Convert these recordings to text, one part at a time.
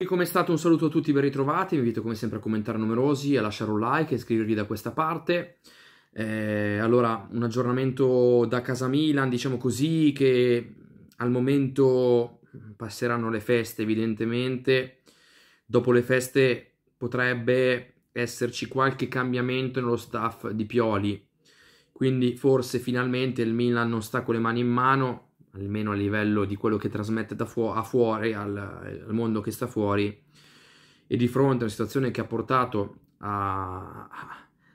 E come è stato un saluto a tutti ben ritrovati, vi invito come sempre a commentare numerosi, a lasciare un like, e iscrivervi da questa parte. Eh, allora, un aggiornamento da casa Milan, diciamo così, che al momento passeranno le feste evidentemente. Dopo le feste potrebbe esserci qualche cambiamento nello staff di Pioli. Quindi forse finalmente il Milan non sta con le mani in mano, almeno a livello di quello che trasmette da fu- a fuori al, al, mondo che sta fuori e di fronte a una situazione che ha portato a,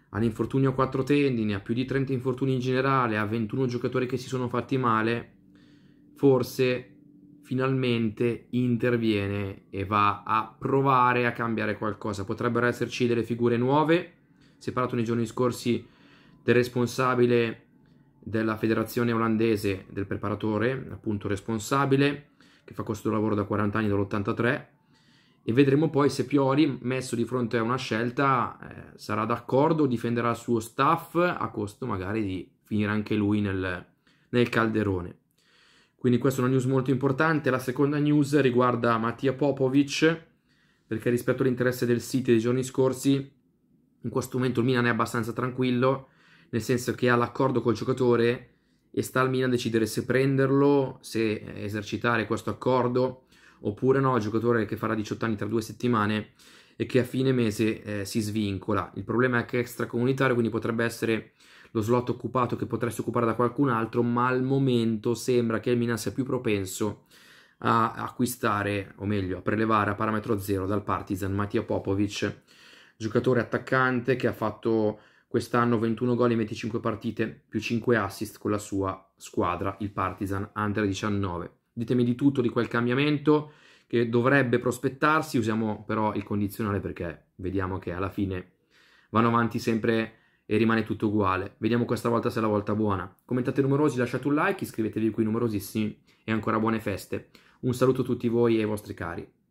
a un a quattro tendini, a più di 30 infortuni in generale, a 21 giocatori che si sono fatti male, forse finalmente interviene e va a provare a cambiare qualcosa. Potrebbero esserci delle figure nuove. Si è parlato nei giorni scorsi del responsabile della federazione olandese del preparatore, appunto responsabile, che fa questo lavoro da 40 anni, dall'83, e vedremo poi se Piori, messo di fronte a una scelta, eh, sarà d'accordo, difenderà il suo staff a costo magari di finire anche lui nel, nel calderone. Quindi questa è una news molto importante. La seconda news riguarda Mattia Popovic, perché rispetto all'interesse del City dei giorni scorsi, in questo momento il Milan è abbastanza tranquillo, nel senso che ha l'accordo col giocatore e sta al Milan decidere se prenderlo, se eh, esercitare questo accordo oppure no, il giocatore che farà 18 anni tra due settimane e che a fine mese eh, si svincola. Il problema è che è extracomunitario, quindi potrebbe essere lo slot occupato che potresti occupare da qualcun altro, ma al momento sembra che il Milan sia più propenso a acquistare, o meglio, a prelevare a parametro zero dal Partizan Mattia Popovic, giocatore attaccante che ha fatto Quest'anno 21 gol in 25 partite, più 5 assist con la sua squadra, il Partizan Under 19. Ditemi di tutto di quel cambiamento che dovrebbe prospettarsi, usiamo però il condizionale perché vediamo che alla fine vanno avanti sempre e rimane tutto uguale. Vediamo questa volta se è la volta buona. Commentate numerosi, lasciate un like, iscrivetevi qui numerosissimi e ancora buone feste. Un saluto a tutti voi e ai vostri cari.